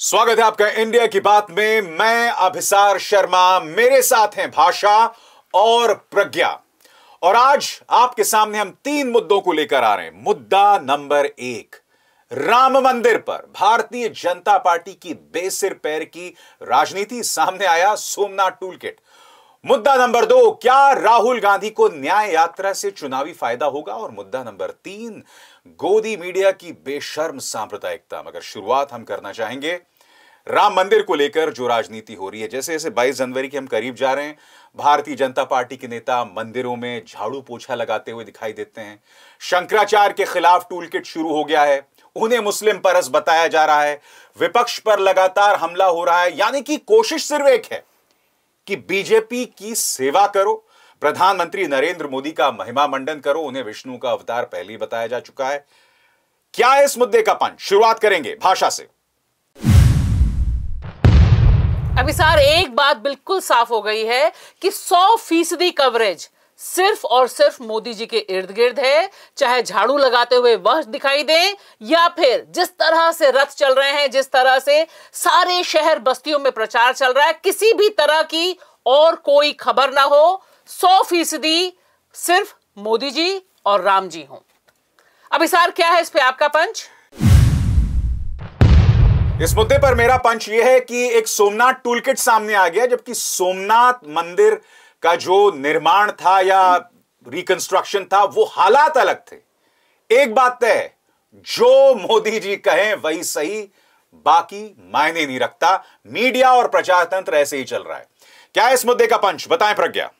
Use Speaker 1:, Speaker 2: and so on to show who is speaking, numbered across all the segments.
Speaker 1: स्वागत है आपका इंडिया की बात में मैं अभिसार शर्मा मेरे साथ हैं भाषा और प्रज्ञा और आज आपके सामने हम तीन मुद्दों को लेकर आ रहे हैं मुद्दा नंबर एक राम मंदिर पर भारतीय जनता पार्टी की बेसिर पैर की राजनीति सामने आया सोमनाथ टूलकिट मुद्दा नंबर दो क्या राहुल गांधी को न्याय यात्रा से चुनावी फायदा होगा और मुद्दा नंबर तीन गोदी मीडिया की बेशर्म सांप्रदायिकता मगर शुरुआत हम करना चाहेंगे राम मंदिर को लेकर जो राजनीति हो रही है जैसे जैसे 22 जनवरी के हम करीब जा रहे हैं भारतीय जनता पार्टी के नेता मंदिरों में झाड़ू पोछा लगाते हुए दिखाई देते हैं शंकराचार्य के खिलाफ टूल शुरू हो गया है उन्हें मुस्लिम परस बताया जा रहा है विपक्ष पर लगातार हमला हो रहा है यानी कि कोशिश सिर्फ एक है कि बीजेपी की सेवा करो प्रधानमंत्री नरेंद्र मोदी का महिमा मंडन करो उन्हें विष्णु का अवतार पहले ही बताया जा चुका है क्या इस मुद्दे का पंच शुरुआत करेंगे भाषा से
Speaker 2: अभी सर एक बात बिल्कुल साफ हो गई है कि 100 फीसदी कवरेज सिर्फ और सिर्फ मोदी जी के इर्द गिर्द है चाहे झाड़ू लगाते हुए वह दिखाई दे या फिर जिस तरह से रथ चल रहे हैं जिस तरह से सारे शहर बस्तियों में प्रचार चल रहा है किसी भी तरह की और कोई खबर ना हो सौ फीसदी सिर्फ मोदी जी और राम जी हो अब इशार क्या है इस पे आपका पंच
Speaker 1: इस मुद्दे पर मेरा पंच यह है कि एक सोमनाथ टूलकिट सामने आ गया जबकि सोमनाथ मंदिर का जो निर्माण था या रिकंस्ट्रक्शन था वो हालात अलग थे एक बात तय जो मोदी जी कहें वही सही बाकी मायने नहीं रखता मीडिया और प्रजातंत्र ऐसे ही चल रहा है क्या है इस मुद्दे का पंच बताएं प्रज्ञा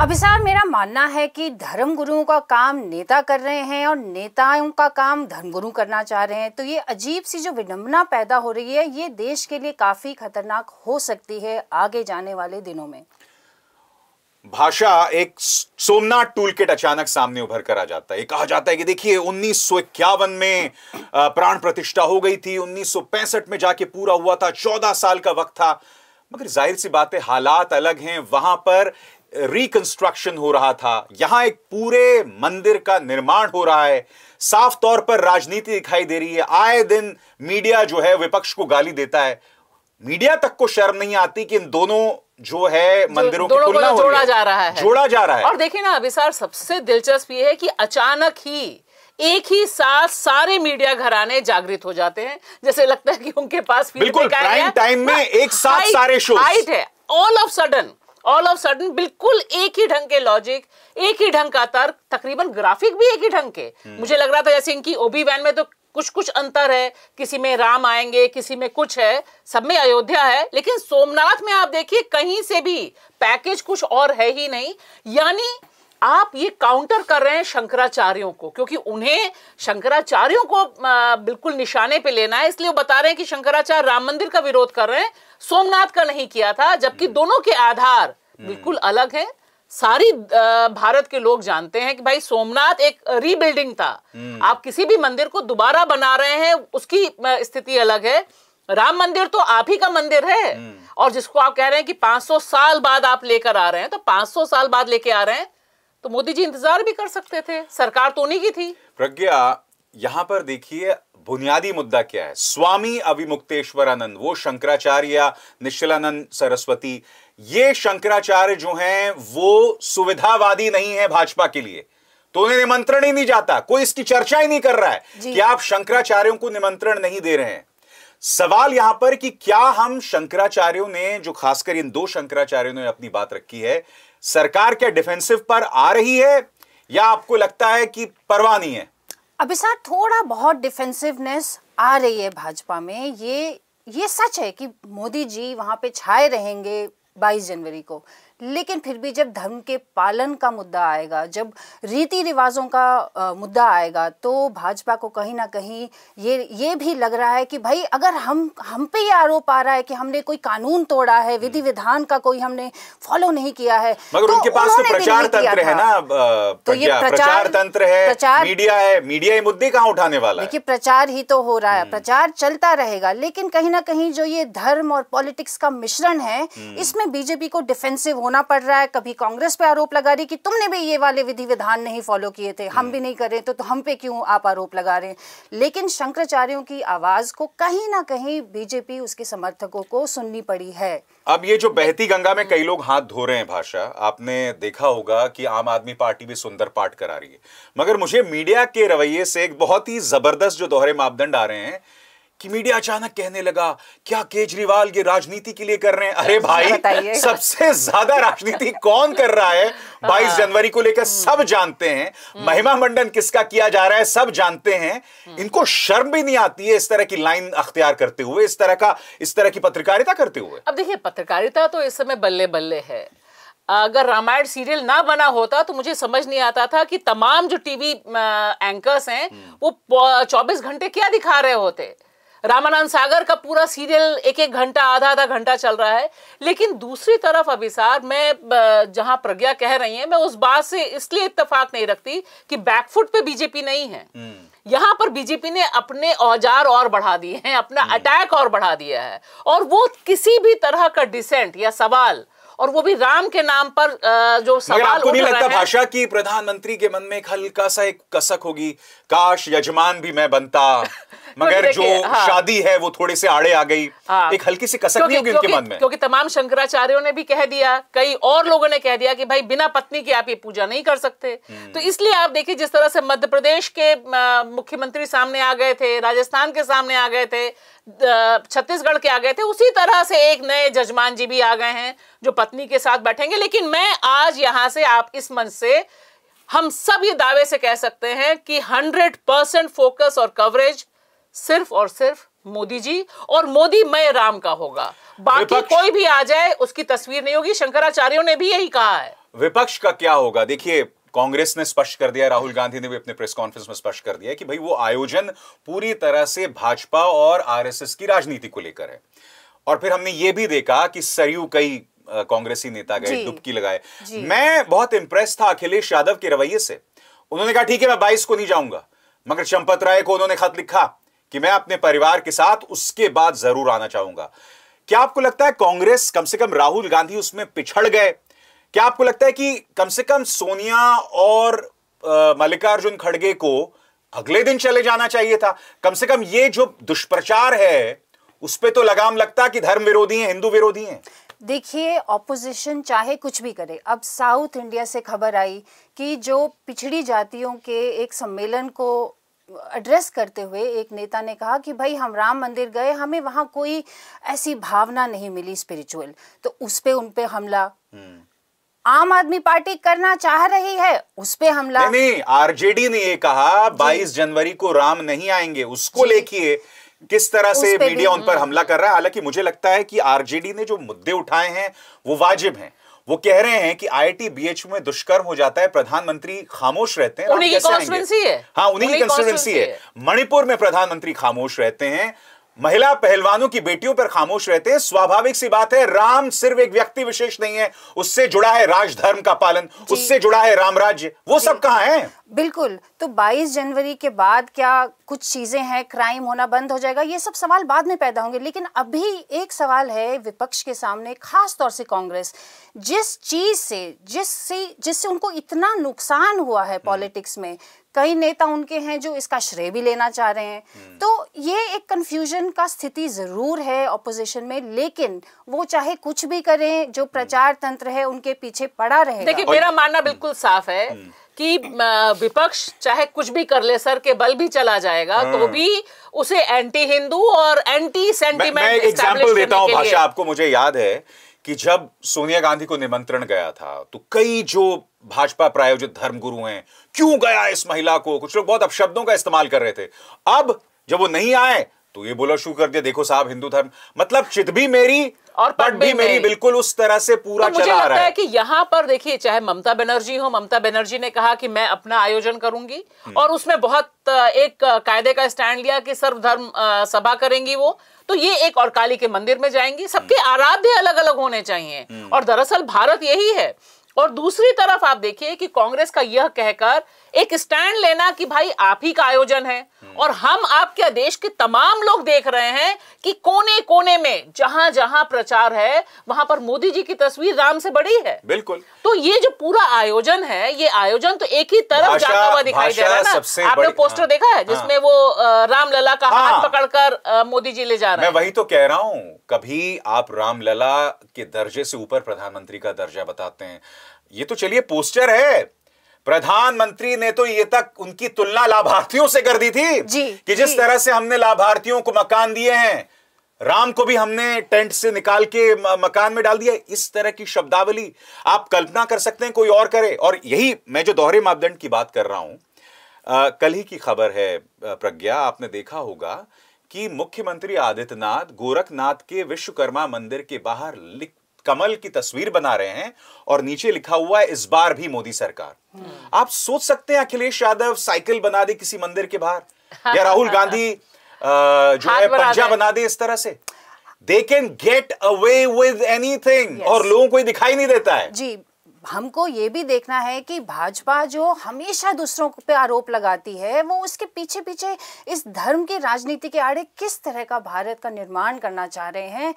Speaker 3: अभिसार मेरा मानना है कि धर्म गुरुओं का काम नेता कर रहे हैं और नेताओं का काम धर्म गुरु करना चाह रहे हैं तो ये अजीब सी जो विडम्बना पैदा हो रही है ये देश के लिए काफ़ी खतरनाक हो सकती है आगे जाने वाले दिनों में
Speaker 1: भाषा एक सोमनाथ टूल किट अचानक सामने उभर कर आ जाता है कहा जाता है कि देखिए उन्नीस में प्राण प्रतिष्ठा हो गई थी उन्नीस में जाके पूरा हुआ था 14 साल का वक्त था मगर जाहिर सी बात है हालात अलग हैं वहां पर रिकंस्ट्रक्शन हो रहा था यहां एक पूरे मंदिर का निर्माण हो रहा है साफ तौर पर राजनीति दिखाई दे रही है आए दिन मीडिया जो है विपक्ष को गाली देता है मीडिया तक को शर्म नहीं आती कि इन दोनों जो है मंदिरों की तुलना जोड़ा जा रहा है जोड़ा जा रहा है और
Speaker 2: देखिए ना अभिसार सबसे दिलचस्प ये है कि अचानक ही एक ही साथ सारे मीडिया घराने जागृत हो जाते हैं जैसे लगता है कि उनके पास बिल्कुल प्राइम
Speaker 1: टाइम में हाँ, एक साथ सारे शो हाइट
Speaker 2: है all of sudden all of sudden बिल्कुल एक ही ढंग के लॉजिक एक ही ढंग का तर्क तकरीबन ग्राफिक भी एक ही ढंग के हम्म। मुझे लग रहा था जैसे इनकी ओबी वैन में तो कुछ कुछ अंतर है किसी में राम आएंगे किसी में कुछ है सब में अयोध्या है लेकिन सोमनाथ में आप देखिए कहीं से भी पैकेज कुछ और है ही नहीं यानी आप ये काउंटर कर रहे हैं शंकराचार्यों को क्योंकि उन्हें शंकराचार्यों को बिल्कुल निशाने पे लेना है इसलिए वो बता रहे हैं कि शंकराचार्य राम मंदिर का विरोध कर रहे हैं सोमनाथ का नहीं किया था जबकि हम्म। दोनों के आधार हम्म। बिल्कुल अलग है सारी भारत के लोग जानते हैं कि भाई सोमनाथ एक रीबिल्डिंग था हम्म। आप किसी भी मंदिर को दोबारा बना रहे हैं उसकी स्थिति अलग है राम मंदिर तो आप ही का मंदिर है और जिसको आप कह रहे हैं कि 500 साल बाद आप लेकर आ रहे हैं तो 500 साल बाद लेके आ रहे हैं तो मोदी जी इंतजार भी कर सकते थे सरकार तो उन्हीं की थी
Speaker 1: प्रज्ञा यहां पर देखिए बुनियादी मुद्दा क्या है स्वामी अविमुक्तेश्वरानंद वो शंकराचार्य या निश्चलानंद सरस्वती ये शंकराचार्य जो हैं वो सुविधावादी नहीं है भाजपा के लिए तो उन्हें निमंत्रण ही नहीं जाता कोई इसकी चर्चा ही नहीं कर रहा है कि आप शंकराचार्यों को निमंत्रण नहीं दे रहे हैं सवाल यहां पर कि क्या हम शंकराचार्यों ने जो खासकर इन दो शंकराचार्यों ने अपनी बात रखी है सरकार क्या डिफेंसिव पर आ रही है या आपको लगता है कि परवाह नहीं है
Speaker 3: अभी साथ थोड़ा बहुत डिफेंसिवनेस आ रही है भाजपा में ये ये सच है कि मोदी जी वहाँ पे छाए रहेंगे 22 जनवरी को लेकिन फिर भी जब धर्म के पालन का मुद्दा आएगा जब रीति रिवाजों का आ, मुद्दा आएगा तो भाजपा को कहीं ना कहीं ये ये भी लग रहा है कि भाई अगर हम हम पे ये आरोप आ रहा है कि हमने कोई कानून तोड़ा है विधि हम्म। विधान का कोई हमने फॉलो नहीं किया है मगर तो उनके पास तो प्रचार तंत्र है ना
Speaker 1: तो ये प्रचार तंत्र है प्रचार मीडिया है मीडिया मुद्दे कहाँ उठाने वाला देखिए
Speaker 3: प्रचार ही तो हो रहा है हम्म। प्रचार चलता रहेगा लेकिन कहीं ना कहीं जो ये धर्म और पॉलिटिक्स का मिश्रण है हम्म। इसमें बीजेपी को डिफेंसिव होना रोना पड़ रहा है कभी कांग्रेस पे आरोप लगा रही कि तुमने भी ये वाले विधि विधान नहीं फॉलो किए थे हम भी नहीं कर रहे तो, तो हम पे क्यों आप आरोप लगा रहे हैं लेकिन शंकराचार्यों की आवाज को कहीं ना कहीं बीजेपी उसके समर्थकों को सुननी पड़ी है
Speaker 1: अब ये जो बहती गंगा में कई लोग हाथ धो रहे हैं भाषा आपने देखा होगा कि आम आदमी पार्टी भी सुंदर पाठ करा रही है मगर मुझे मीडिया के रवैये से एक बहुत ही जबरदस्त जो दोहरे मापदंड आ रहे हैं कि मीडिया अचानक कहने लगा क्या केजरीवाल ये राजनीति के लिए कर रहे हैं अरे भाई सबसे ज्यादा राजनीति कौन कर रहा है बाईस हाँ। जनवरी को लेकर सब जानते हैं हम्म। महिमा मंडन किसका किया जा रहा है सब जानते हैं हम्म। इनको शर्म भी नहीं आती है इस तरह की लाइन अख्तियार करते हुए इस तरह का इस तरह की पत्रकारिता करते हुए
Speaker 2: अब देखिए पत्रकारिता तो इस समय बल्ले बल्ले है अगर रामायण सीरियल ना बना होता तो मुझे समझ नहीं आता था कि तमाम जो टीवी एंकर्स हैं हम्म। वो 24 घंटे क्या दिखा रहे होते रामानंद सागर का पूरा सीरियल एक एक घंटा आधा आधा घंटा चल रहा है लेकिन दूसरी तरफ अभिसार मैं जहां प्रज्ञा कह रही है मैं उस बात से इसलिए इतफाक नहीं रखती कि बैकफुट पे बीजेपी नहीं है हम्म। यहाँ पर बीजेपी ने अपने औजार और बढ़ा दिए हैं अपना हम्म। अटैक और बढ़ा दिया है और वो किसी भी तरह का डिसेंट या सवाल और वो भी राम के नाम पर जो सवाल आपको नहीं लगता भाषा
Speaker 1: की प्रधानमंत्री के मन में एक हल्का सा एक कसक होगी काश यजमान भी मैं बनता मगर जो हाँ। शादी है वो थोड़े से आड़े आ गई हाँ। एक हल्की सी कसक नहीं होगी उनके मन में क्योंकि
Speaker 2: तमाम शंकराचार्यों ने भी कह दिया कई और लोगों ने कह दिया कि भाई बिना पत्नी के आप ये पूजा नहीं कर सकते हम्म। तो इसलिए आप देखिए जिस तरह से मध्य प्रदेश के मुख्यमंत्री सामने आ गए थे राजस्थान के सामने आ गए थे छत्तीसगढ़ के आ गए थे उसी तरह से एक नए जजमान जी भी आ गए हैं जो पत्नी के साथ बैठेंगे लेकिन मैं आज यहां से आप इस मंच से हम सब ये दावे से कह सकते हैं कि 100 परसेंट फोकस और कवरेज सिर्फ और सिर्फ मोदी जी और मोदी मय राम का होगा बाकी कोई भी आ जाए उसकी तस्वीर नहीं होगी शंकराचार्यों ने भी यही कहा है
Speaker 1: विपक्ष का क्या होगा देखिए कांग्रेस ने स्पष्ट कर दिया राहुल गांधी ने भी अपने प्रेस कॉन्फ्रेंस में स्पष्ट कर दिया कि भाई वो आयोजन पूरी तरह से भाजपा और आरएसएस की राजनीति को लेकर है और फिर हमने ये भी देखा कि सरयू कई कांग्रेसी नेता गए डुबकी लगाए मैं बहुत इंप्रेस था अखिलेश यादव के रवैये से उन्होंने कहा ठीक है मैं बाईस को नहीं जाऊंगा मगर चंपत राय को उन्होंने खत लिखा कि मैं अपने परिवार के साथ उसके बाद जरूर आना चाहूंगा क्या आपको लगता है कांग्रेस कम से कम राहुल गांधी उसमें पिछड़ गए क्या आपको लगता है कि कम से कम सोनिया और मल्लिकार्जुन खड़गे को अगले दिन चले जाना चाहिए था कम से कम ये जो दुष्प्रचार है उस पर तो लगाम लगता कि धर्म विरोधी है हिंदू विरोधी है
Speaker 3: देखिए ऑपोजिशन चाहे कुछ भी करे अब साउथ इंडिया से खबर आई कि जो पिछड़ी जातियों के एक सम्मेलन को एड्रेस करते हुए एक नेता ने कहा कि भाई हम राम मंदिर गए हमें वहां कोई ऐसी भावना नहीं मिली स्पिरिचुअल तो उस पे उन पे हमला हम्म। आम आदमी पार्टी करना चाह रही है उस पे हमला नहीं,
Speaker 1: आरजेडी ने ये कहा 22 जनवरी को राम नहीं आएंगे उसको लेके किस तरह से मीडिया उन पर हम्म। हमला कर रहा है हालांकि मुझे लगता है कि आरजेडी ने जो मुद्दे उठाए हैं वो वाजिब हैं वो कह रहे हैं कि आईआईटी बीएचयू में दुष्कर्म हो जाता है प्रधानमंत्री खामोश रहते हैं उन्हीं की है हाँ उन्हीं की कंस्टिट्युएंसी है मणिपुर में प्रधानमंत्री खामोश रहते हैं महिला पहलवानों की बेटियों पर खामोश रहते हैं स्वाभाविक सी बात है राम सिर्फ एक व्यक्ति विशेष नहीं है उससे जुड़ा है राजधर्म का पालन उससे जुड़ा है राम राज्य वो सब कहा है
Speaker 3: बिल्कुल तो 22 जनवरी के बाद क्या कुछ चीजें हैं क्राइम होना बंद हो जाएगा ये सब सवाल बाद में पैदा होंगे लेकिन अभी एक सवाल है विपक्ष के सामने खास तौर से कांग्रेस जिस चीज से जिससे जिससे उनको इतना नुकसान हुआ है हम्म। पॉलिटिक्स में कई नेता उनके हैं जो इसका श्रेय भी लेना चाह रहे हैं हम्म। तो ये एक कंफ्यूजन का स्थिति जरूर है ऑपोजिशन में लेकिन वो चाहे कुछ भी करें जो हम्म। प्रचार तंत्र है उनके पीछे पड़ा रहे देखिए मेरा
Speaker 2: मानना बिल्कुल साफ है हम्म। कि विपक्ष चाहे कुछ भी कर ले सर के बल भी चला जाएगा तो हाँ। भी उसे एंटी हिंदू और एंटी सेंटीमेंट मैं, मैं एग्जांपल देता हूँ भाषा
Speaker 1: आपको मुझे याद है कि जब सोनिया गांधी को निमंत्रण गया था तो कई जो भाजपा प्रायोजित धर्मगुरु हैं क्यों गया इस महिला को कुछ लोग बहुत अपशब्दों का इस्तेमाल कर रहे थे अब जब वो नहीं आए तो ये बोला शुरू कर दिया देखो साहब हिंदू धर्म मतलब चित भी मेरी और पट भी मेरी बिल्कुल उस तरह से पूरा तो चला रहा है कि
Speaker 2: यहाँ पर देखिए चाहे ममता बनर्जी हो ममता बनर्जी ने कहा कि मैं अपना आयोजन करूंगी हम्म। और उसमें बहुत एक कायदे का स्टैंड लिया कि सर्वधर्म सभा करेंगी वो तो ये एक और काली के मंदिर में जाएंगी सबके हम्म। आराध्य अलग अलग होने चाहिए हम्म। और दरअसल भारत यही है और दूसरी तरफ आप देखिए कि कांग्रेस का यह कहकर एक स्टैंड लेना कि भाई आप ही का आयोजन है हम्म। और हम आपके देश के तमाम लोग देख रहे हैं कि कोने कोने में जहां जहां प्रचार है वहां पर मोदी जी की तस्वीर राम से बड़ी है बिल्कुल तो ये जो पूरा आयोजन है ये आयोजन तो एक ही तरफ जाता हुआ दिखाई दे रहा है ना आपने पोस्टर हाँ, देखा है हाँ। जिसमें हाँ, वो रामलला का हाथ हाँ। पकड़कर मोदी जी ले जा रहे हैं वही
Speaker 1: तो कह रहा हूं कभी आप रामलला के दर्जे से ऊपर प्रधानमंत्री का दर्जा बताते हैं ये तो चलिए पोस्टर है प्रधानमंत्री ने तो ये तक उनकी तुलना लाभार्थियों से कर दी थी जी, कि जिस जी. तरह से हमने लाभार्थियों को मकान दिए हैं राम को भी हमने टेंट से निकाल के मकान में डाल दिया इस तरह की शब्दावली आप कल्पना कर सकते हैं कोई और करे और यही मैं जो दोहरे मापदंड की बात कर रहा हूं कल ही की खबर है प्रज्ञा आपने देखा होगा कि मुख्यमंत्री आदित्यनाथ गोरखनाथ के विश्वकर्मा मंदिर के बाहर लिख कमल की तस्वीर बना रहे हैं और नीचे लिखा हुआ है इस बार भी मोदी सरकार हम्म। आप सोच सकते हैं अखिलेश यादव साइकिल बना दे किसी मंदिर के बाहर या राहुल गांधी जो है पंजा बना दे इस तरह से they can get away with anything और लोगों को दिखाई नहीं देता है जी
Speaker 3: हमको ये भी देखना है कि भाजपा जो हमेशा दूसरों पे आरोप लगाती है वो उसके पीछे पीछे इस धर्म की राजनीति के आड़े किस तरह का भारत का निर्माण करना चाह रहे हैं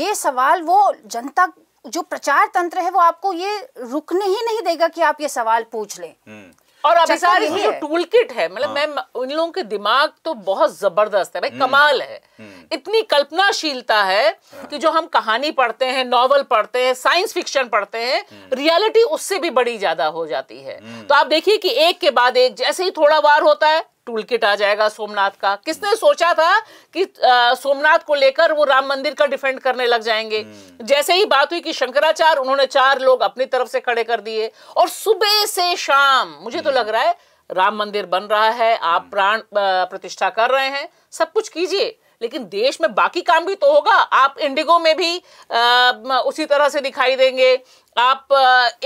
Speaker 3: ये सवाल वो जनता जो प्रचार तंत्र है वो आपको ये रुकने ही नहीं देगा कि आप ये सवाल पूछ लें हम्म। और अब सारी जो
Speaker 2: टूल किट है मतलब हाँ। मैं उन लोगों के दिमाग तो बहुत जबरदस्त है भाई हम्म, कमाल है हम्म। इतनी कल्पनाशीलता है हाँ। कि जो हम कहानी पढ़ते हैं नॉवल पढ़ते हैं साइंस फिक्शन पढ़ते हैं रियलिटी हम्म। उससे भी बड़ी ज्यादा हो जाती है तो आप देखिए कि एक के बाद एक जैसे ही थोड़ा वार होता है टूल किट आ जाएगा सोमनाथ का किसने सोचा था कि आ, सोमनाथ को लेकर वो राम मंदिर का डिफेंड करने लग जाएंगे हम्म। जैसे ही बात हुई कि शंकराचार्य उन्होंने चार लोग अपनी तरफ से खड़े कर दिए और सुबह से शाम मुझे तो लग हम्म। रहा है राम मंदिर बन रहा है आप हम्म। प्राण प्रतिष्ठा कर रहे हैं सब कुछ कीजिए लेकिन देश में बाकी काम भी तो होगा आप इंडिगो में भी आ, उसी तरह से दिखाई देंगे आप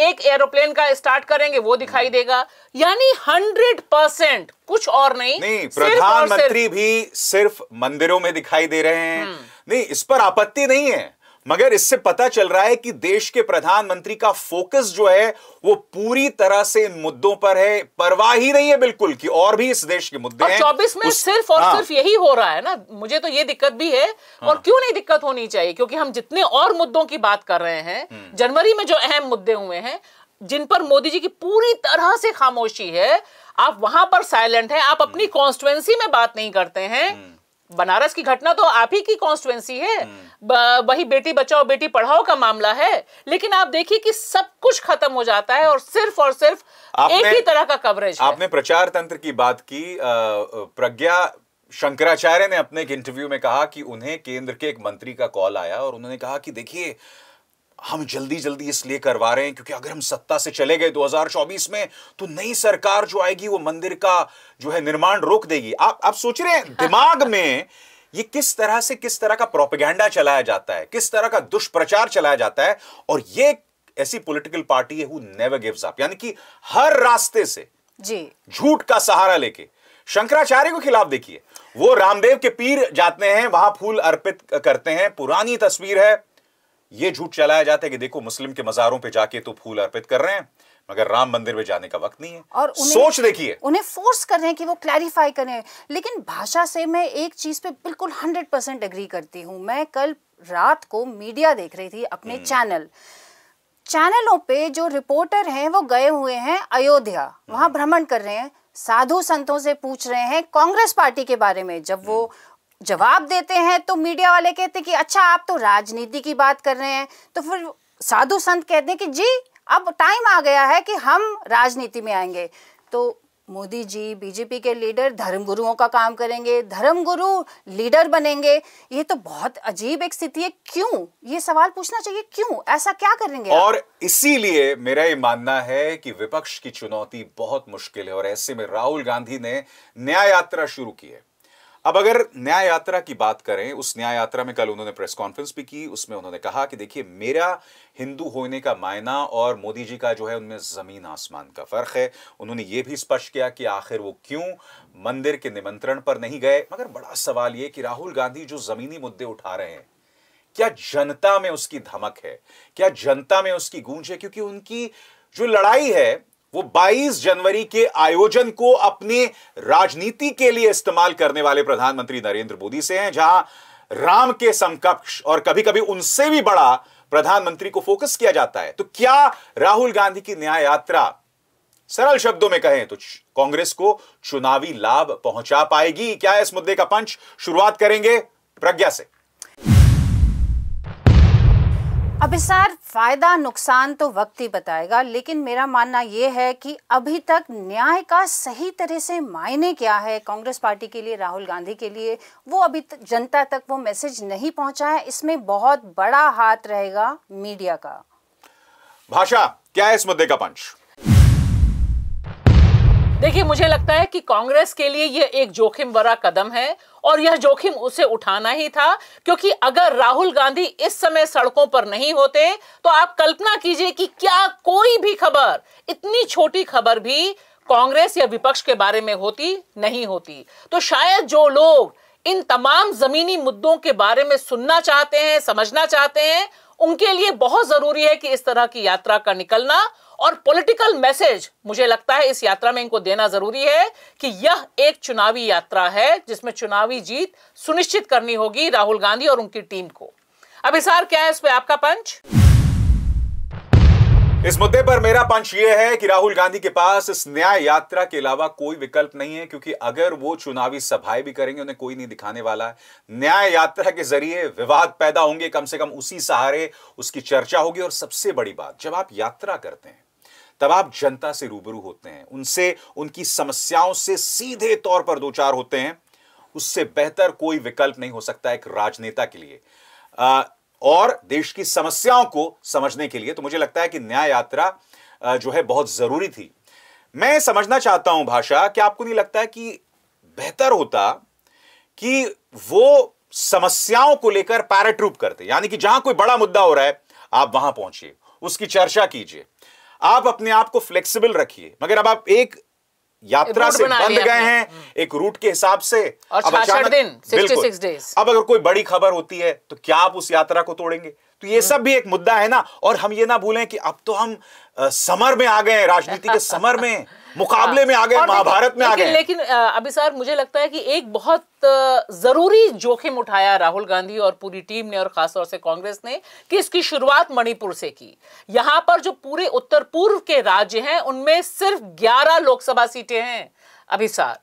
Speaker 2: एक एरोप्लेन का स्टार्ट करेंगे वो दिखाई हम्म। देगा यानी हंड्रेड परसेंट कुछ और नहीं, नहीं प्रधानमंत्री
Speaker 1: भी सिर्फ मंदिरों में दिखाई दे रहे हैं हम्म। नहीं इस पर आपत्ति नहीं है मगर इससे पता चल रहा है कि देश के प्रधानमंत्री का फोकस जो है वो पूरी तरह से इन मुद्दों पर है परवाह ही नहीं है बिल्कुल कि और भी इस देश के मुद्दे हैं चौबीस में उस... सिर्फ और हाँ। सिर्फ
Speaker 2: यही हो रहा है ना मुझे तो ये दिक्कत भी है हाँ। और क्यों नहीं दिक्कत होनी चाहिए क्योंकि हम जितने और मुद्दों की बात कर रहे हैं हम्म। जनवरी में जो अहम मुद्दे हुए हैं जिन पर मोदी जी की पूरी तरह से खामोशी है आप वहां पर साइलेंट हैं आप अपनी कॉन्स्टिट्युएंसी हम्म। में बात नहीं करते हैं हम्म। बनारस की घटना तो आप ही की कॉन्स्टिट्युएंसी है वही बेटी बचाओ बेटी पढ़ाओ का मामला है लेकिन आप देखिए कि सब कुछ खत्म हो जाता है और सिर्फ और सिर्फ एक ही तरह का कवरेज आपने
Speaker 1: प्रचार तंत्र की बात की प्रज्ञा शंकराचार्य ने अपने एक इंटरव्यू में कहा कि उन्हें केंद्र के एक मंत्री का कॉल आया और उन्होंने कहा कि देखिए हम जल्दी जल्दी इसलिए करवा रहे हैं क्योंकि अगर हम सत्ता से चले गए 2024 में तो नई सरकार जो आएगी वो मंदिर का जो है निर्माण रोक देगी आप आप सोच रहे हैं दिमाग में ये किस तरह से किस तरह का प्रोपेगेंडा चलाया जाता है किस तरह का दुष्प्रचार चलाया जाता है और ये ऐसी पॉलिटिकल पार्टी है यानी कि हर रास्ते से जी झूठ का सहारा लेके शंकराचार्य को खिलाफ देखिए वो रामदेव के पीर जाते हैं वहां फूल अर्पित करते हैं पुरानी तस्वीर है ये झूठ चलाया जाता है कि देखो मुस्लिम के मजारों पे जाके तो फूल अर्पित कर रहे हैं मगर राम मंदिर में जाने का वक्त नहीं है
Speaker 3: और सोच देखिए उन्हें फोर्स कर रहे हैं कि वो क्लैरिफाई करें लेकिन भाषा से मैं एक चीज पे बिल्कुल हंड्रेड परसेंट अग्री करती हूँ मैं कल रात को मीडिया देख रही थी अपने चैनल हम्म। चैनलों पे जो रिपोर्टर हैं वो गए हुए हैं अयोध्या हम्म। वहां भ्रमण कर रहे हैं साधु संतों से पूछ रहे हैं कांग्रेस पार्टी के बारे में जब वो हम्म। जवाब देते हैं तो मीडिया वाले कहते हैं कि अच्छा आप तो राजनीति की बात कर रहे हैं तो फिर साधु संत कहते हैं कि जी अब टाइम आ गया है कि हम राजनीति में आएंगे तो मोदी जी बीजेपी के लीडर धर्म गुरुओं का काम करेंगे धर्म गुरु लीडर बनेंगे ये तो बहुत अजीब एक स्थिति है क्यों ये सवाल पूछना चाहिए क्यों ऐसा क्या करेंगे और
Speaker 1: इसीलिए मेरा ये मानना है कि विपक्ष की चुनौती बहुत मुश्किल है और ऐसे में राहुल गांधी ने न्याय यात्रा शुरू की है अब अगर न्याय यात्रा की बात करें उस न्याय यात्रा में कल उन्होंने प्रेस कॉन्फ्रेंस भी की उसमें उन्होंने कहा कि देखिए मेरा हिंदू होने का मायना और मोदी जी का जो है उनमें ज़मीन आसमान का फ़र्क है उन्होंने ये भी स्पष्ट किया कि आखिर वो क्यों मंदिर के निमंत्रण पर नहीं गए मगर बड़ा सवाल ये कि राहुल गांधी जो ज़मीनी मुद्दे उठा रहे हैं क्या जनता में उसकी धमक है क्या जनता में उसकी गूंज है क्योंकि उनकी जो लड़ाई है वो 22 जनवरी के आयोजन को अपने राजनीति के लिए इस्तेमाल करने वाले प्रधानमंत्री नरेंद्र मोदी से हैं जहां राम के समकक्ष और कभी कभी उनसे भी बड़ा प्रधानमंत्री को फोकस किया जाता है तो क्या राहुल गांधी की न्याय यात्रा सरल शब्दों में कहें तो कांग्रेस को चुनावी लाभ पहुंचा पाएगी क्या है इस मुद्दे का पंच शुरुआत करेंगे प्रज्ञा से
Speaker 3: अब सर फायदा नुकसान तो वक्त ही बताएगा लेकिन मेरा मानना यह है कि अभी तक न्याय का सही तरह से मायने क्या है कांग्रेस पार्टी के लिए राहुल गांधी के लिए वो अभी तक जनता तक वो मैसेज नहीं पहुंचा है इसमें बहुत बड़ा हाथ रहेगा मीडिया का
Speaker 1: भाषा क्या है इस मुद्दे का पंच
Speaker 2: देखिए मुझे लगता है कि कांग्रेस के लिए यह एक जोखिम भरा कदम है और यह जोखिम उसे उठाना ही था क्योंकि अगर राहुल गांधी इस समय सड़कों पर नहीं होते तो आप कल्पना कीजिए कि क्या कोई भी खबर इतनी छोटी खबर भी कांग्रेस या विपक्ष के बारे में होती नहीं होती तो शायद जो लोग इन तमाम जमीनी मुद्दों के बारे में सुनना चाहते हैं समझना चाहते हैं उनके लिए बहुत जरूरी है कि इस तरह की यात्रा का निकलना और पॉलिटिकल मैसेज मुझे लगता है इस यात्रा में इनको देना जरूरी है कि यह एक चुनावी यात्रा है जिसमें चुनावी जीत सुनिश्चित करनी होगी राहुल गांधी और उनकी टीम को अब क्या है इस पर आपका पंच
Speaker 1: इस मुद्दे पर मेरा पंच यह है कि राहुल गांधी के पास इस न्याय यात्रा के अलावा कोई विकल्प नहीं है क्योंकि अगर वो चुनावी सभाएं भी करेंगे उन्हें कोई नहीं दिखाने वाला है न्याय यात्रा के जरिए विवाद पैदा होंगे कम से कम उसी सहारे उसकी चर्चा होगी और सबसे बड़ी बात जब आप यात्रा करते हैं तब आप जनता से रूबरू होते हैं उनसे उनकी समस्याओं से सीधे तौर पर दो चार होते हैं उससे बेहतर कोई विकल्प नहीं हो सकता एक राजनेता के लिए आ, और देश की समस्याओं को समझने के लिए तो मुझे लगता है कि न्याय यात्रा जो है बहुत जरूरी थी मैं समझना चाहता हूं भाषा कि आपको नहीं लगता है कि बेहतर होता कि वो समस्याओं को लेकर पैराट्रूप करते यानी कि जहां कोई बड़ा मुद्दा हो रहा है आप वहां पहुंचिए उसकी चर्चा कीजिए आप अपने आप को फ्लेक्सिबल रखिए मगर अब आप एक यात्रा से बंद गए हैं हम्म। एक रूट के हिसाब से और अब अचानक दिन, अब अगर कोई बड़ी खबर होती है तो क्या आप उस यात्रा को तोड़ेंगे तो ये सब भी एक मुद्दा है ना और हम ये ना भूलें कि अब तो हम समर में आ गए राजनीति के समर में मुकाबले में आ गए हाँ। महाभारत में आ गए लेकिन
Speaker 2: अभी सर मुझे लगता है कि एक बहुत जरूरी जोखिम उठाया राहुल गांधी और पूरी टीम ने और खासतौर से कांग्रेस ने कि इसकी शुरुआत मणिपुर से की यहां पर जो पूरे उत्तर पूर्व के राज्य हैं उनमें सिर्फ ग्यारह लोकसभा सीटें हैं अभी सर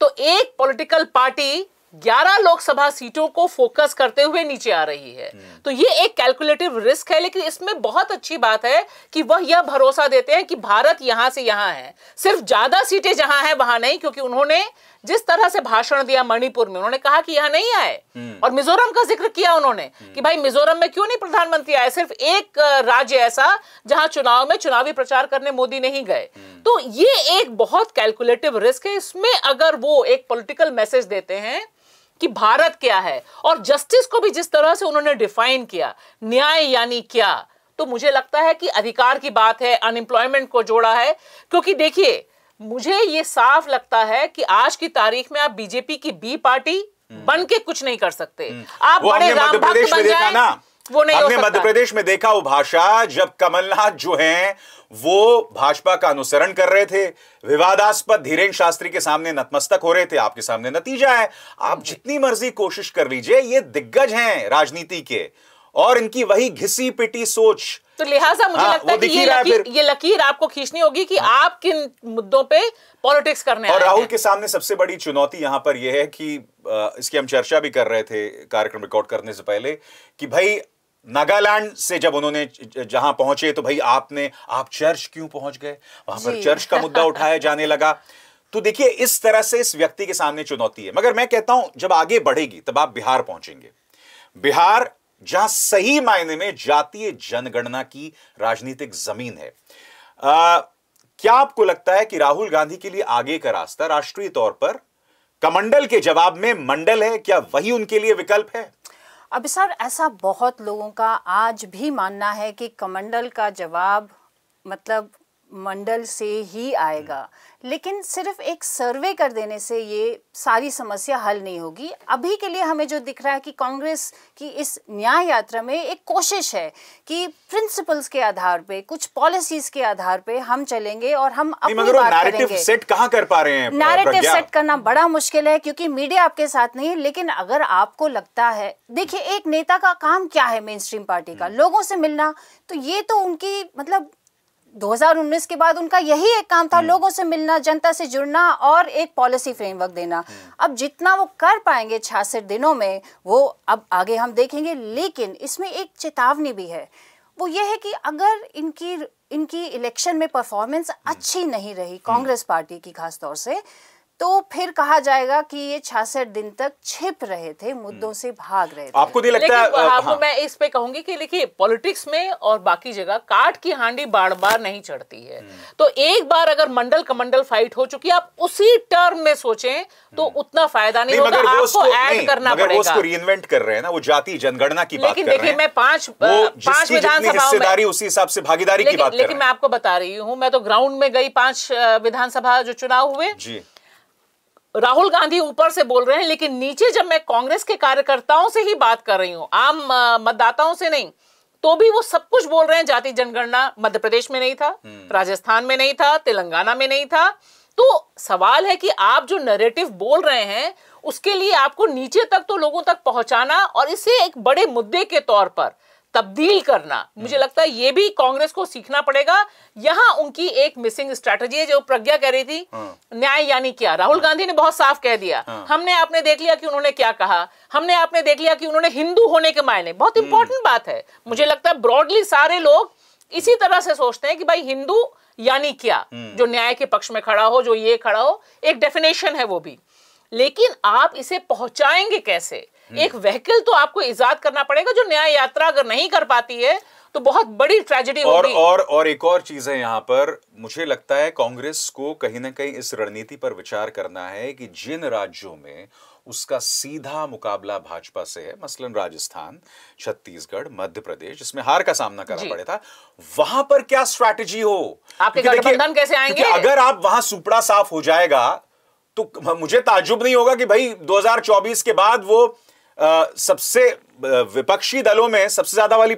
Speaker 2: तो एक पॉलिटिकल पार्टी 11 लोकसभा सीटों को फोकस करते हुए नीचे आ रही है हम्म। तो ये एक कैलकुलेटिव रिस्क है लेकिन इसमें बहुत अच्छी बात है कि वह यह भरोसा देते हैं कि भारत यहां से यहां है सिर्फ ज्यादा सीटें जहां है वहां नहीं क्योंकि उन्होंने जिस तरह से भाषण दिया मणिपुर में उन्होंने कहा कि यहां नहीं आए हम्म। और मिजोरम का जिक्र किया उन्होंने हम्म। कि भाई मिजोरम में क्यों नहीं प्रधानमंत्री आए सिर्फ एक राज्य ऐसा जहां चुनाव में चुनावी प्रचार करने मोदी नहीं गए तो ये एक बहुत कैलकुलेटिव रिस्क है इसमें अगर वो एक पॉलिटिकल मैसेज देते हैं कि भारत क्या है और जस्टिस को भी जिस तरह से उन्होंने डिफाइन किया न्याय यानी क्या तो मुझे लगता है कि अधिकार की बात है अनएम्प्लॉयमेंट को जोड़ा है क्योंकि देखिए मुझे ये साफ लगता है कि आज की तारीख में आप बीजेपी की बी पार्टी हम्म। बन के कुछ नहीं कर सकते हम्म। आप बड़े राम भक्त बन जाए वो नहीं आपने मध्य
Speaker 1: प्रदेश में देखा वो भाषा जब कमलनाथ जो हैं वो भाजपा का अनुसरण कर रहे थे विवादास्पद धीरेन्द्र शास्त्री के सामने नतमस्तक हो रहे थे आपके सामने नतीजा है आप जितनी मर्जी कोशिश कर लीजिए ये दिग्गज हैं राजनीति के और इनकी वही घिसी पिटी सोच
Speaker 2: तो लिहाजा मुझे हाँ, लगता है कि ये लकीर, ये लकीर आपको खींचनी होगी कि हाँ, आप किन मुद्दों पे पॉलिटिक्स करने और राहुल
Speaker 1: के सामने सबसे बड़ी चुनौती यहां पर यह है कि इसकी हम चर्चा भी कर रहे थे कार्यक्रम रिकॉर्ड करने से पहले कि भाई नागालैंड से जब उन्होंने जहां पहुंचे तो भाई आपने आप चर्च क्यों पहुंच गए वहां पर चर्च का मुद्दा उठाया जाने लगा तो देखिए इस तरह से इस व्यक्ति के सामने चुनौती है मगर मैं कहता हूं जब आगे बढ़ेगी तब आप बिहार पहुंचेंगे बिहार जहां सही मायने में जातीय जनगणना की राजनीतिक जमीन है आ, क्या आपको लगता है कि राहुल गांधी के लिए आगे का रास्ता राष्ट्रीय तौर पर कमंडल के जवाब में मंडल है क्या वही उनके लिए विकल्प है
Speaker 3: अब सर ऐसा बहुत लोगों का आज भी मानना है कि कमंडल का जवाब मतलब मंडल से ही आएगा लेकिन सिर्फ एक सर्वे कर देने से ये सारी समस्या हल नहीं होगी अभी के लिए हमें जो दिख रहा है कि कांग्रेस की इस न्याय यात्रा में एक कोशिश है कि प्रिंसिपल्स के आधार पे कुछ पॉलिसीज के आधार पे हम चलेंगे और हम अपनी बात करेंगे सेट
Speaker 1: कहां कर पा रहे हैं नैरेटिव सेट
Speaker 3: करना बड़ा मुश्किल है क्योंकि मीडिया आपके साथ नहीं है लेकिन अगर आपको लगता है देखिए एक नेता का काम क्या है मेन स्ट्रीम पार्टी का हम्म। लोगों से मिलना तो ये तो उनकी मतलब 2019 के बाद उनका यही एक काम था हम्म। लोगों से मिलना जनता से जुड़ना और एक पॉलिसी फ्रेमवर्क देना हम्म। अब जितना वो कर पाएंगे छियासठ दिनों में वो अब आगे हम देखेंगे लेकिन इसमें एक चेतावनी भी है वो ये है कि अगर इनकी इनकी इलेक्शन में परफॉर्मेंस हम्म। अच्छी नहीं रही कांग्रेस पार्टी की खासतौर से तो फिर कहा जाएगा कि ये छियासठ दिन तक छिप रहे थे मुद्दों से भाग रहे थे आपको नहीं
Speaker 2: लगता है हाँ, आ, हाँ। मैं इस पे कहूंगी कि देखिए पॉलिटिक्स में और बाकी जगह काट की हांडी बार बार नहीं चढ़ती है हम्म। तो एक बार अगर मंडल कमंडल फाइट हो चुकी आप उसी टर्म में सोचें तो हम्म। उतना फायदा नहीं, नहीं होगा आपको ऐड करना पड़ेगा उसको
Speaker 1: रीइन्वेंट कर रहे हैं ना वो जाति जनगणना की लेकिन देखिए मैं पांच पांच विधानसभा उसी हिसाब से भागीदारी की बात लेकिन मैं
Speaker 2: आपको बता रही हूँ मैं तो ग्राउंड में गई पांच विधानसभा जो चुनाव हुए राहुल गांधी ऊपर से बोल रहे हैं लेकिन नीचे जब मैं कांग्रेस के कार्यकर्ताओं से ही बात कर रही हूं आम मतदाताओं से नहीं तो भी वो सब कुछ बोल रहे हैं जाति जनगणना मध्य प्रदेश में नहीं था हम्म। राजस्थान में नहीं था तेलंगाना में नहीं था तो सवाल है कि आप जो नरेटिव बोल रहे हैं उसके लिए आपको नीचे तक तो लोगों तक पहुंचाना और इसे एक बड़े मुद्दे के तौर पर तब्दील करना हम्म। मुझे लगता है ये भी कांग्रेस को सीखना पड़ेगा यहां उनकी एक मिसिंग स्ट्रेटजी है जो प्रज्ञा कह रही थी हाँ। न्याय यानी क्या राहुल हाँ। गांधी ने बहुत साफ कह दिया हाँ। हमने आपने देख लिया कि उन्होंने क्या कहा हमने आपने देख लिया कि उन्होंने हिंदू होने के मायने बहुत इंपॉर्टेंट हम्म। बात है मुझे हम्म। लगता है ब्रॉडली सारे लोग इसी तरह से सोचते हैं कि भाई हिंदू यानी क्या जो न्याय के पक्ष में खड़ा हो जो ये खड़ा हो एक डेफिनेशन है वो भी लेकिन आप इसे पहुंचाएंगे कैसे हम्म। एक व्हीकल तो आपको ईजाद करना पड़ेगा जो न्याय यात्रा अगर नहीं कर पाती है तो बहुत बड़ी ट्रेजेडी और और
Speaker 1: और एक और चीज है यहाँ पर मुझे लगता है कांग्रेस को कहीं ना कहीं इस रणनीति पर विचार करना है कि जिन राज्यों में उसका सीधा मुकाबला भाजपा से है मसलन राजस्थान छत्तीसगढ़ मध्य प्रदेश जिसमें हार का सामना करना पड़े था वहां पर क्या स्ट्रैटेजी हो आपके गठबंधन कैसे आएंगे अगर आप वहां सुपड़ा साफ हो जाएगा तो मुझे ताजुब नहीं होगा कि भाई 2024 के बाद वो सबसे विपक्षी दलों में सबसे ज्यादा वाली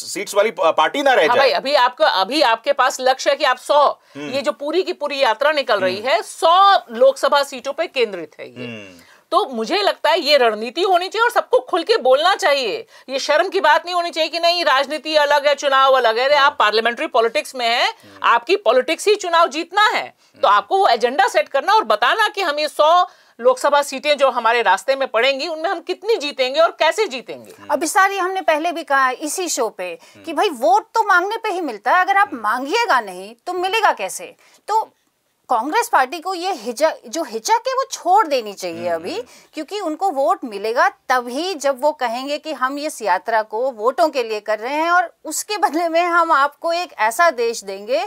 Speaker 1: सीट्स वाली पार्टी ना रह हाँ जाए अभी
Speaker 2: आपको अभी आपके पास लक्ष्य है कि आप सौ हम्म। ये जो पूरी की पूरी यात्रा निकल रही हम्म। है सौ लोकसभा सीटों पर केंद्रित है ये हम्म। तो मुझे लगता है ये रणनीति होनी चाहिए और सबको खुल के बोलना चाहिए ये शर्म की बात नहीं होनी चाहिए कि नहीं राजनीति अलग है चुनाव अलग है अरे हाँ। आप पार्लियामेंट्री पॉलिटिक्स में हैं आपकी पॉलिटिक्स ही चुनाव जीतना है तो आपको वो एजेंडा सेट करना और बताना कि हम ये सौ लोकसभा सीटें जो हमारे रास्ते में पड़ेंगी उनमें हम कितनी जीतेंगे और कैसे जीतेंगे
Speaker 3: अभी सार ये हमने पहले भी कहा इसी शो पे कि हम्म। भाई वोट तो मांगने पे ही मिलता है अगर आप मांगिएगा नहीं तो मिलेगा कैसे तो कांग्रेस पार्टी को ये हिचक जो हिचक है वो छोड़ देनी चाहिए हम्म। अभी क्योंकि उनको वोट मिलेगा तभी जब वो कहेंगे कि हम इस यात्रा को वोटों के लिए कर रहे हैं और उसके बदले में हम आपको एक ऐसा देश देंगे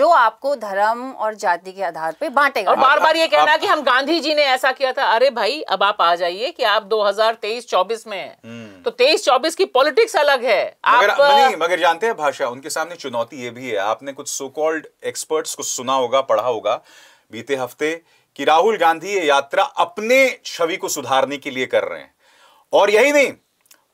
Speaker 3: जो आपको धर्म और जाति के आधार पे बांटेगा
Speaker 1: और बार बार ये कहना कि
Speaker 2: हम गांधी जी ने ऐसा किया था अरे भाई अब आप आ जाइए कि आप दो हजार में हम्म। तो तेईस चौबीस की पॉलिटिक्स अलग है आप
Speaker 1: मगर जानते हैं भाषा उनके सामने चुनौती ये भी है आपने कुछ सो कॉल्ड एक्सपर्ट्स को सुना होगा पढ़ा होगा बीते हफ्ते कि राहुल गांधी ये यात्रा अपने छवि को सुधारने के लिए कर रहे हैं और यही नहीं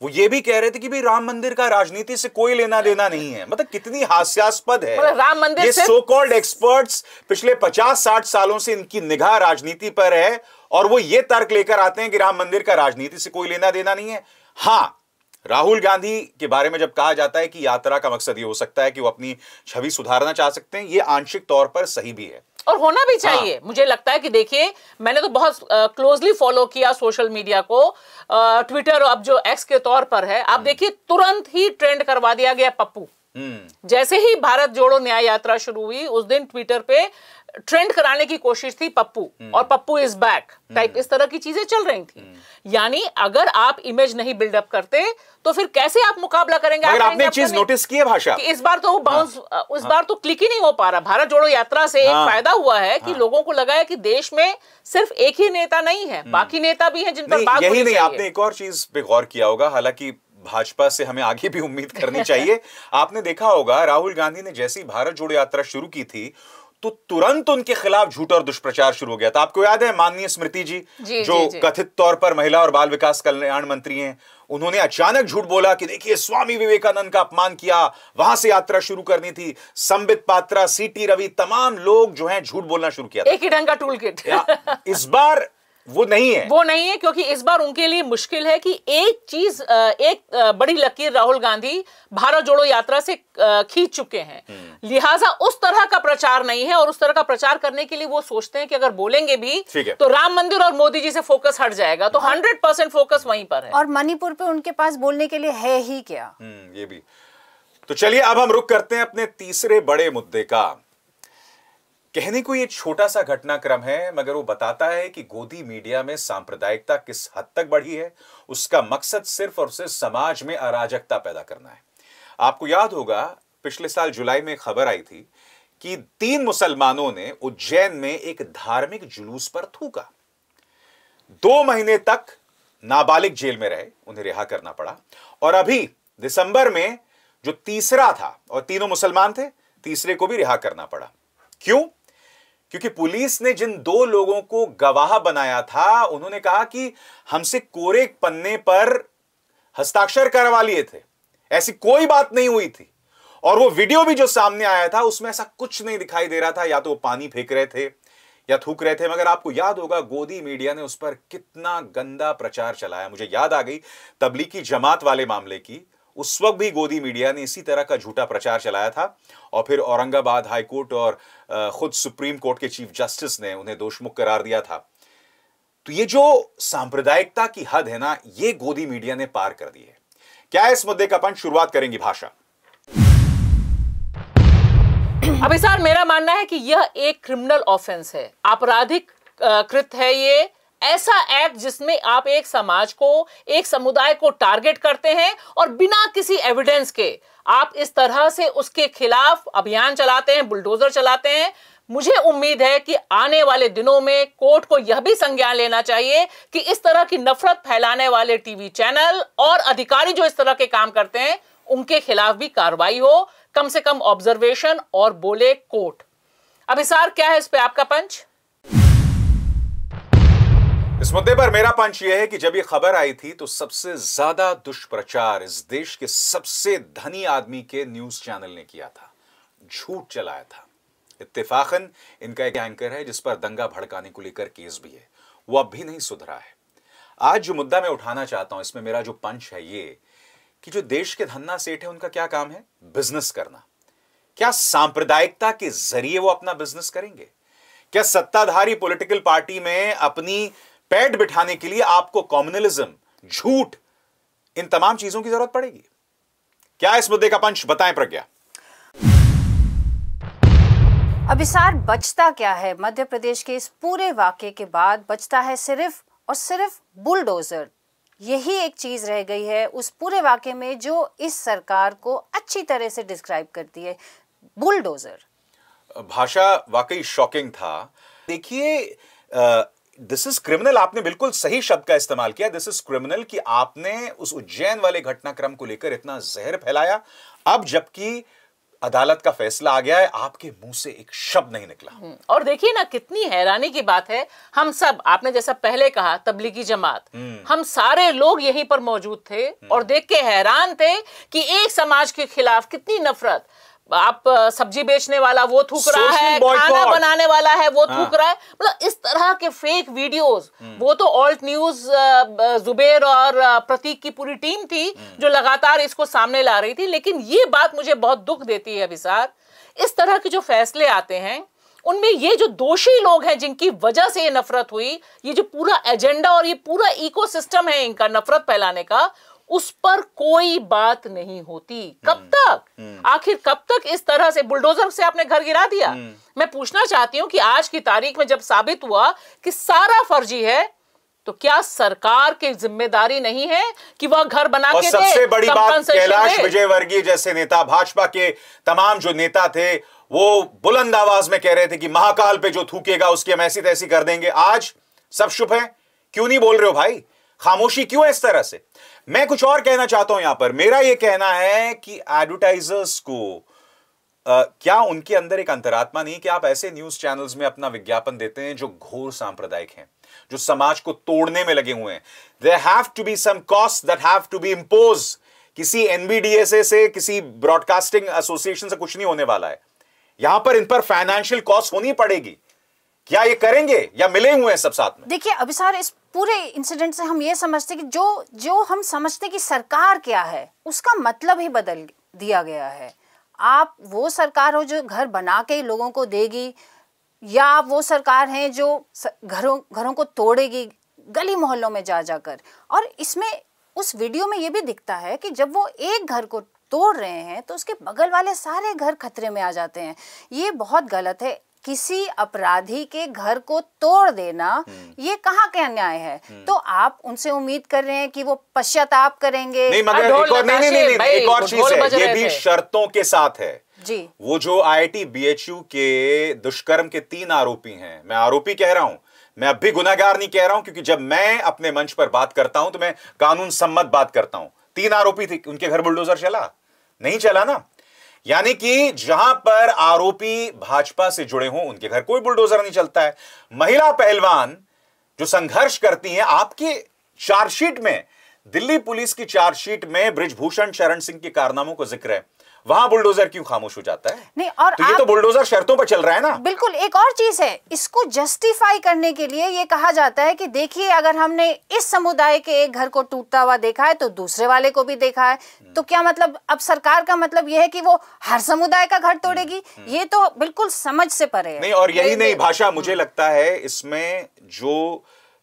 Speaker 1: वो ये भी कह रहे थे कि भाई राम मंदिर का राजनीति से कोई लेना देना नहीं है मतलब कितनी हास्यास्पद है मतलब राम मंदिर ये सो कॉल्ड एक्सपर्ट्स पिछले 50-60 सालों से इनकी निगाह राजनीति पर है और वो ये तर्क लेकर आते हैं कि राम मंदिर का राजनीति से कोई लेना देना नहीं है हां राहुल गांधी के बारे में जब कहा जाता है कि यात्रा का मकसद ये हो सकता है कि वो अपनी छवि सुधारना चाह सकते हैं ये आंशिक तौर पर सही भी है
Speaker 2: और होना भी हाँ। चाहिए हाँ। मुझे लगता है कि देखिए मैंने तो बहुत क्लोजली फॉलो किया सोशल मीडिया को ट्विटर अब जो एक्स के तौर पर है आप हम्म। देखिए तुरंत ही ट्रेंड करवा दिया गया पप्पू हम्म। जैसे ही भारत जोड़ो न्याय यात्रा शुरू हुई उस दिन ट्विटर पे ट्रेंड कराने की कोशिश थी पप्पू हम्म। और पप्पू इज बैक टाइप इस तरह की चीजें चल रही थी हम्म। यानी अगर आप इमेज नहीं बिल्डअप करते तो फिर कैसे आप मुकाबला करेंगे अगर आपने चीज
Speaker 1: नोटिस की है भाषा कि इस
Speaker 2: बार तो बाउंस हाँ, उस हाँ। बार तो क्लिक ही नहीं हो पा रहा भारत जोड़ो यात्रा से हाँ, एक फायदा हुआ है कि हाँ। लोगों को लगा है कि देश में सिर्फ एक ही नेता नहीं है हम्म। बाकी नेता भी है जिन पर बात नहीं आपने एक और
Speaker 1: चीज पे गौर किया होगा हालांकि भाजपा से हमें आगे भी उम्मीद करनी चाहिए आपने देखा होगा राहुल गांधी ने जैसी भारत जोड़ो यात्रा शुरू की थी तो तुरंत उनके खिलाफ झूठ और दुष्प्रचार शुरू हो गया था आपको याद है माननीय स्मृति जी, जी जो जी, जी. कथित तौर पर महिला और बाल विकास कल्याण मंत्री हैं उन्होंने अचानक झूठ बोला कि देखिए स्वामी विवेकानंद का अपमान किया वहां से यात्रा शुरू करनी थी संबित पात्रा सीटी रवि तमाम लोग जो हैं झूठ बोलना शुरू किया एक ही
Speaker 2: ढंग का टूल किट
Speaker 1: इस बार वो नहीं है
Speaker 2: वो नहीं है क्योंकि इस बार उनके लिए मुश्किल है कि एक चीज एक बड़ी लकीर राहुल गांधी भारत जोड़ो यात्रा से खींच चुके हैं हम्म। लिहाजा उस तरह का प्रचार नहीं है और उस तरह का प्रचार करने के लिए वो सोचते हैं कि अगर बोलेंगे भी तो राम मंदिर और मोदी जी से फोकस हट जाएगा तो हाँ। हंड्रेड परसेंट फोकस वहीं
Speaker 1: पर है
Speaker 3: और मणिपुर पे उनके पास बोलने के लिए है ही क्या
Speaker 1: हम्म, ये भी तो चलिए अब हम रुक करते हैं अपने तीसरे बड़े मुद्दे का कहने को ये छोटा सा घटनाक्रम है मगर वो बताता है कि गोदी मीडिया में सांप्रदायिकता किस हद तक बढ़ी है उसका मकसद सिर्फ और सिर्फ समाज में अराजकता पैदा करना है आपको याद होगा पिछले साल जुलाई में खबर आई थी कि तीन मुसलमानों ने उज्जैन में एक धार्मिक जुलूस पर थूका दो महीने तक नाबालिग जेल में रहे उन्हें रिहा करना पड़ा और अभी दिसंबर में जो तीसरा था और तीनों मुसलमान थे तीसरे को भी रिहा करना पड़ा क्यों क्योंकि पुलिस ने जिन दो लोगों को गवाह बनाया था उन्होंने कहा कि हमसे कोरे पन्ने पर हस्ताक्षर करवा लिए थे ऐसी कोई बात नहीं हुई थी और वो वीडियो भी जो सामने आया था उसमें ऐसा कुछ नहीं दिखाई दे रहा था या तो वो पानी फेंक रहे थे या थूक रहे थे मगर आपको याद होगा गोदी मीडिया ने उस पर कितना गंदा प्रचार चलाया मुझे याद आ गई तबलीगी जमात वाले मामले की उस वक्त भी गोदी मीडिया ने इसी तरह का झूठा प्रचार चलाया था और फिर औरंगाबाद हाईकोर्ट और खुद सुप्रीम कोर्ट के चीफ जस्टिस ने उन्हें दोषमुक्त करार दिया था तो ये जो सांप्रदायिकता की हद है ना ये गोदी मीडिया ने पार कर दी है क्या इस मुद्दे का अपन शुरुआत करेंगी भाषा
Speaker 2: अभी सर मेरा मानना है कि यह एक क्रिमिनल ऑफेंस है आपराधिक कृत है ये ऐसा एक्ट जिसमें आप एक समाज को एक समुदाय को टारगेट करते हैं और बिना किसी एविडेंस के आप इस तरह से उसके खिलाफ अभियान चलाते हैं बुलडोजर चलाते हैं मुझे उम्मीद है कि आने वाले दिनों में कोर्ट को यह भी संज्ञान लेना चाहिए कि इस तरह की नफरत फैलाने वाले टीवी चैनल और अधिकारी जो इस तरह के काम करते हैं उनके खिलाफ भी कार्रवाई हो कम से कम ऑब्जर्वेशन और बोले कोर्ट अभिसार क्या है इस पर आपका पंच
Speaker 1: इस मुद्दे पर मेरा पंच यह है कि जब यह खबर आई थी तो सबसे ज्यादा दुष्प्रचार इस देश के सबसे धनी आदमी के न्यूज चैनल ने किया था झूठ चलाया था इत्तेफाकन इनका एक एंकर है जिस पर दंगा भड़काने को लेकर केस भी है वो अब भी नहीं सुधरा है आज जो मुद्दा मैं उठाना चाहता हूं इसमें मेरा जो पंच है ये कि जो देश के धन्ना सेठ है उनका क्या काम है बिजनेस करना क्या सांप्रदायिकता के जरिए वो अपना बिजनेस करेंगे क्या सत्ताधारी पॉलिटिकल पार्टी में अपनी पैड बिठाने के लिए आपको कॉम्युनलिज्म झूठ इन तमाम चीजों की जरूरत पड़ेगी क्या इस मुद्दे का पंच बताएं प्रज्ञा
Speaker 3: अभिसार बचता क्या है मध्य प्रदेश के इस पूरे वाक्य के बाद बचता है सिर्फ और सिर्फ बुलडोजर यही एक चीज रह गई है उस पूरे वाक्य में जो इस सरकार को अच्छी तरह से डिस्क्राइब करती है बुलडोजर
Speaker 1: भाषा वाकई शॉकिंग था देखिए दिस इज क्रिमिनल आपने बिल्कुल सही शब्द का इस्तेमाल किया दिस इज क्रिमिनल कि आपने उस उज्जैन वाले घटनाक्रम को लेकर इतना जहर फैलाया अब जबकि अदालत का फैसला आ गया है आपके मुंह से एक शब्द नहीं निकला
Speaker 2: हम्म, और देखिए ना कितनी हैरानी की बात है हम सब आपने जैसा पहले कहा तबलीगी जमात हम्म। हम सारे लोग यहीं पर मौजूद थे हम्म। और देख के हैरान थे कि एक समाज के खिलाफ कितनी नफरत आप सब्जी बेचने वाला वो थूक रहा है खाना बनाने वाला है वो थूक हाँ। रहा है मतलब इस तरह के फेक वीडियोस हम्म। वो तो ऑल्ट न्यूज जुबेर और प्रतीक की पूरी टीम थी हम्म। जो लगातार इसको सामने ला रही थी लेकिन ये बात मुझे बहुत दुख देती है अभिसार इस तरह के जो फैसले आते हैं उनमें ये जो दोषी लोग हैं जिनकी वजह से ये नफरत हुई ये जो पूरा एजेंडा और ये पूरा इकोसिस्टम है इनका नफरत फैलाने का उस पर कोई बात नहीं होती कब हम्म, तक हम्म। आखिर कब तक इस तरह से बुलडोजर से आपने घर गिरा दिया हम्म। मैं पूछना चाहती हूं कि आज की तारीख में जब साबित हुआ कि सारा फर्जी है तो क्या सरकार की जिम्मेदारी नहीं है कि वह घर बना के सबसे बड़ी बात कैलाश
Speaker 1: विजयवर्गीय जैसे नेता भाजपा के तमाम जो नेता थे वो बुलंद आवाज में कह रहे थे कि महाकाल पे जो थूकेगा उसकी हम ऐसी तैसी कर देंगे आज सब शुभ है क्यों नहीं बोल रहे हो भाई खामोशी क्यों है इस तरह से मैं कुछ और कहना चाहता हूं यहां पर मेरा यह कहना है कि एडवर्टाइजर्स को Uh, क्या उनके अंदर एक अंतरात्मा नहीं कि आप ऐसे न्यूज चैनल्स में अपना विज्ञापन देते हैं जो घोर सांप्रदायिक हैं जो समाज को तोड़ने में लगे हुए हैं they have to be some cost that have to be impose किसी एनबीडीएसए से किसी ब्रॉडकास्टिंग एसोसिएशन से कुछ नहीं होने वाला है यहां पर इन पर फाइनेंशियल कॉस्ट होनी पड़ेगी क्या ये करेंगे या मिले हुए हैं सब साथ में
Speaker 3: देखिए अभी सर इस पूरे इंसिडेंट से हम ये समझते कि जो जो हम समझते कि सरकार क्या है उसका मतलब ही बदल दिया गया है आप वो सरकार हो जो घर बना के लोगों को देगी या आप वो सरकार हैं जो घरों घरों को तोड़ेगी गली मोहल्लों में जा जाकर और इसमें उस वीडियो में ये भी दिखता है कि जब वो एक घर को तोड़ रहे हैं तो उसके बगल वाले सारे घर खतरे में आ जाते हैं ये बहुत गलत है किसी अपराधी के घर को तोड़ देना हम्म। ये कहाँ के न्याय है हम्म। तो आप उनसे उम्मीद कर रहे हैं कि वो पश्चाताप करेंगे नहीं मगर एक और नहीं नहीं नहीं एक और चीज है ये भी
Speaker 1: शर्तों के साथ है जी वो जो आईआईटी बीएचयू के दुष्कर्म के तीन आरोपी हैं मैं आरोपी कह रहा हूं मैं अब भी गुनागार नहीं कह रहा हूं क्योंकि जब मैं अपने मंच पर बात करता हूं तो मैं कानून सम्मत बात करता हूं तीन आरोपी थे उनके घर बुलडोजर चला नहीं चला ना यानी कि जहां पर आरोपी भाजपा से जुड़े हों उनके घर कोई बुलडोजर नहीं चलता है महिला पहलवान जो संघर्ष करती हैं आपकी चार्जशीट में दिल्ली पुलिस की चार्जशीट में ब्रिजभूषण चरण सिंह के कारनामों को जिक्र है वहां बुलडोजर क्यों खामोश हो जाता है
Speaker 3: नहीं और तो ये तो बुलडोजर
Speaker 1: शर्तों पर चल रहा है ना
Speaker 3: बिल्कुल एक और चीज है इसको जस्टिफाई करने के लिए ये कहा जाता है कि देखिए अगर हमने इस समुदाय के एक घर को टूटता हुआ देखा है तो दूसरे वाले को भी देखा है हम्म। तो क्या मतलब अब सरकार का मतलब यह है कि वो हर समुदाय का घर तोड़ेगी हम्म, हम्म। ये तो बिल्कुल समझ से परे है नहीं और यही नहीं
Speaker 1: भाषा मुझे लगता है इसमें जो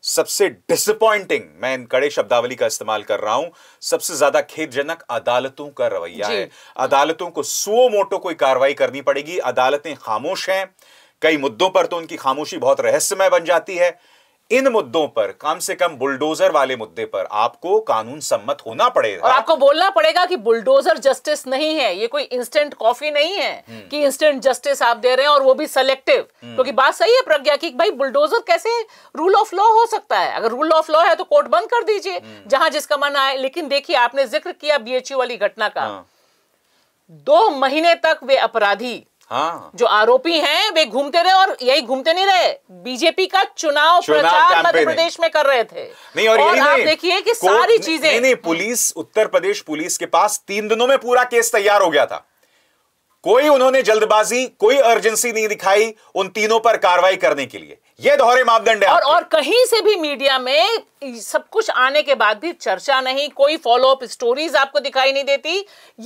Speaker 1: सबसे डिसअपॉइंटिंग मैं इन कड़े शब्दावली का इस्तेमाल कर रहा हूं सबसे ज्यादा खेदजनक अदालतों का रवैया है अदालतों को सो मोटो कोई कार्रवाई करनी पड़ेगी अदालतें खामोश हैं कई मुद्दों पर तो उनकी खामोशी बहुत रहस्यमय बन जाती है इन मुद्दों पर कम से कम बुलडोजर वाले मुद्दे पर आपको कानून सम्मत होना पड़ेगा और
Speaker 2: आपको बोलना पड़ेगा कि बुलडोजर जस्टिस नहीं है ये कोई इंस्टेंट कॉफी नहीं है हम्म। कि इंस्टेंट जस्टिस आप दे रहे हैं और वो भी सेलेक्टिव हम्म। क्योंकि तो बात सही है प्रज्ञा की भाई बुलडोजर कैसे रूल ऑफ लॉ हो सकता है अगर रूल ऑफ लॉ है तो कोर्ट बंद कर दीजिए हम्म। जहां जिसका मन आए लेकिन देखिए आपने जिक्र किया बीएचयू वाली घटना का हाँ। दो महीने तक वे अपराधी हाँ। जो आरोपी हैं वे घूमते रहे और यही घूमते नहीं रहे बीजेपी का चुनाव, चुनाव प्रचार मध्य प्रदेश में कर रहे थे नहीं और, और यही आप देखिए कि सारी चीजें नहीं, नहीं
Speaker 1: पुलिस उत्तर प्रदेश पुलिस के पास तीन दिनों में पूरा केस तैयार हो गया था कोई उन्होंने जल्दबाजी कोई अर्जेंसी नहीं दिखाई उन तीनों पर कार्रवाई करने के लिए ये दोहरे मापदंड है और, और
Speaker 2: कहीं से भी मीडिया में सब कुछ आने के बाद भी चर्चा नहीं कोई फॉलो अप स्टोरीज आपको दिखाई नहीं देती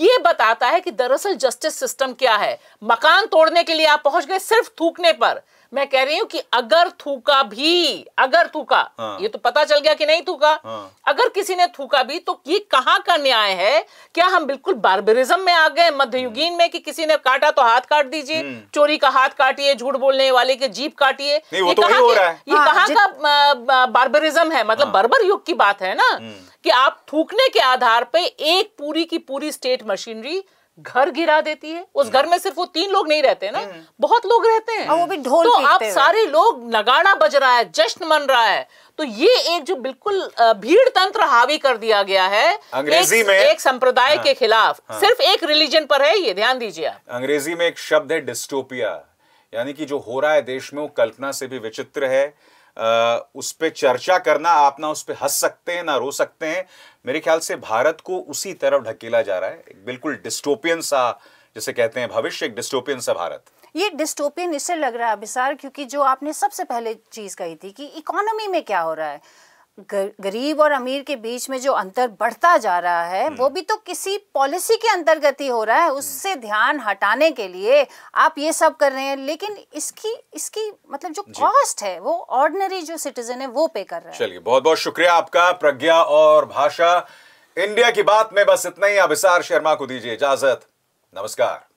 Speaker 2: ये बताता है कि दरअसल जस्टिस सिस्टम क्या है मकान तोड़ने के लिए आप पहुंच गए सिर्फ थूकने पर मैं कह रही हूँ कि अगर थूका भी अगर थूका हाँ। ये तो पता चल गया कि नहीं थूका हाँ। अगर किसी ने थूका भी तो ये कहा का न्याय है क्या हम बिल्कुल बार्बरिज्म में आ गए मध्ययुगीन में कि किसी ने काटा तो हाथ काट दीजिए हम्म। चोरी का हाथ काटिए झूठ बोलने वाले के जीप काटिए ये तो हाँ, का बार्बरिज्म है मतलब बर्बर युग की बात है ना हम्म। कि आप थूकने के आधार पर एक पूरी की पूरी स्टेट मशीनरी घर गिरा देती है उस हम्म। घर में सिर्फ वो तीन लोग नहीं रहते ना हम्म। बहुत लोग रहते हैं वो भी ढोल तो आप सारे लोग नगाड़ा बज रहा है जश्न मन रहा है तो ये एक जो बिल्कुल भीड़ तंत्र हावी कर दिया गया है अंग्रेजी एक, में एक संप्रदाय हाँ, के खिलाफ हाँ, सिर्फ एक रिलीजन पर है ये ध्यान दीजिए आप
Speaker 1: अंग्रेजी में एक शब्द है डिस्टोपिया यानी कि जो हो रहा है देश में वो कल्पना से भी विचित्र है उस पर चर्चा करना आप ना उस पर हंस सकते हैं ना रो सकते हैं मेरे ख्याल से भारत को उसी तरफ ढकेला जा रहा है एक बिल्कुल डिस्टोपियन सा जिसे कहते हैं भविष्य एक डिस्टोपियन सा भारत
Speaker 3: ये डिस्टोपियन इससे लग रहा है अभिसार क्योंकि जो आपने सबसे पहले चीज़ कही थी कि इकोनॉमी में क्या हो रहा है गरीब और अमीर के बीच में जो अंतर बढ़ता जा रहा है वो हम्म। भी तो किसी पॉलिसी के अंतर्गत ही हो रहा है हम्म। उससे ध्यान हटाने के लिए आप ये सब कर रहे हैं लेकिन इसकी इसकी मतलब जो कॉस्ट है वो ऑर्डिनरी जो सिटीजन है वो पे कर रहा है
Speaker 1: चलिए बहुत बहुत शुक्रिया आपका प्रज्ञा और भाषा इंडिया की बात में बस इतना ही अभिसार शर्मा को दीजिए इजाजत नमस्कार